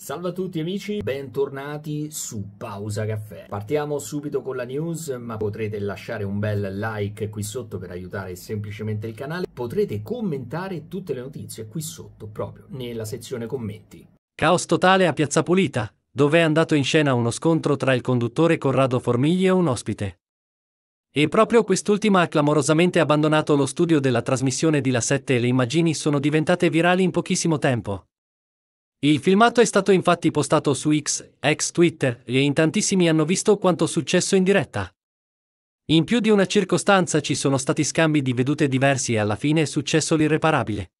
Salve a tutti amici, bentornati su Pausa Caffè. Partiamo subito con la news, ma potrete lasciare un bel like qui sotto per aiutare semplicemente il canale. Potrete commentare tutte le notizie qui sotto, proprio nella sezione commenti. Caos totale a Piazza Pulita, dove è andato in scena uno scontro tra il conduttore Corrado Formigli e un ospite. E proprio quest'ultima ha clamorosamente abbandonato lo studio della trasmissione di La 7 e le immagini sono diventate virali in pochissimo tempo. Il filmato è stato infatti postato su X, ex Twitter, e in tantissimi hanno visto quanto successo in diretta. In più di una circostanza ci sono stati scambi di vedute diversi e alla fine è successo l'irreparabile.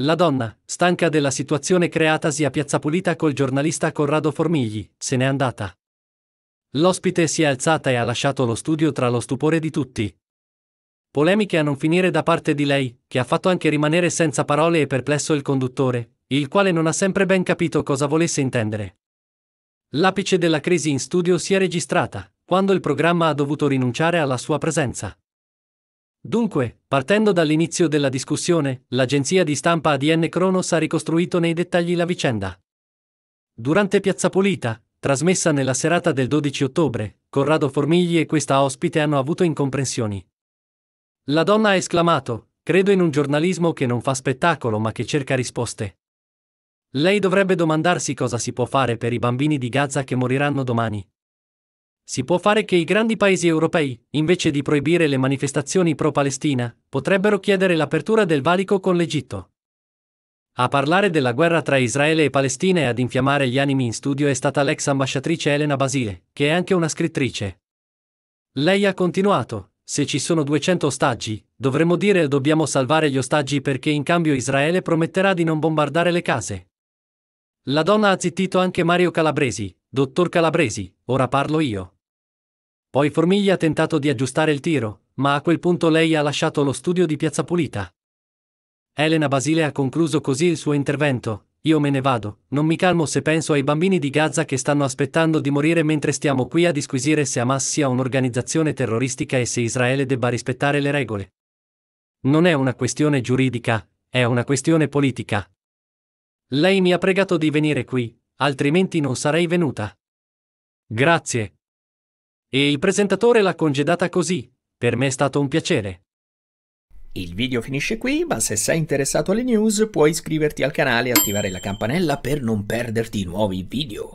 La donna, stanca della situazione creatasi a Piazza Pulita col giornalista Corrado Formigli, se n'è andata. L'ospite si è alzata e ha lasciato lo studio tra lo stupore di tutti. Polemiche a non finire da parte di lei, che ha fatto anche rimanere senza parole e perplesso il conduttore, il quale non ha sempre ben capito cosa volesse intendere. L'apice della crisi in studio si è registrata, quando il programma ha dovuto rinunciare alla sua presenza. Dunque, partendo dall'inizio della discussione, l'agenzia di stampa ADN Kronos ha ricostruito nei dettagli la vicenda. Durante Piazza Pulita, trasmessa nella serata del 12 ottobre, Corrado Formigli e questa ospite hanno avuto incomprensioni. La donna ha esclamato, credo in un giornalismo che non fa spettacolo ma che cerca risposte. Lei dovrebbe domandarsi cosa si può fare per i bambini di Gaza che moriranno domani. Si può fare che i grandi paesi europei, invece di proibire le manifestazioni pro-Palestina, potrebbero chiedere l'apertura del valico con l'Egitto. A parlare della guerra tra Israele e Palestina e ad infiammare gli animi in studio è stata l'ex ambasciatrice Elena Basile, che è anche una scrittrice. Lei ha continuato, se ci sono 200 ostaggi, dovremmo dire dobbiamo salvare gli ostaggi perché in cambio Israele prometterà di non bombardare le case. La donna ha zittito anche Mario Calabresi, dottor Calabresi, ora parlo io. Poi Formiglia ha tentato di aggiustare il tiro, ma a quel punto lei ha lasciato lo studio di Piazza Pulita. Elena Basile ha concluso così il suo intervento, io me ne vado, non mi calmo se penso ai bambini di Gaza che stanno aspettando di morire mentre stiamo qui a disquisire se Hamas sia un'organizzazione terroristica e se Israele debba rispettare le regole. Non è una questione giuridica, è una questione politica. Lei mi ha pregato di venire qui, altrimenti non sarei venuta. Grazie. E il presentatore l'ha congedata così. Per me è stato un piacere. Il video finisce qui, ma se sei interessato alle news puoi iscriverti al canale e attivare la campanella per non perderti i nuovi video.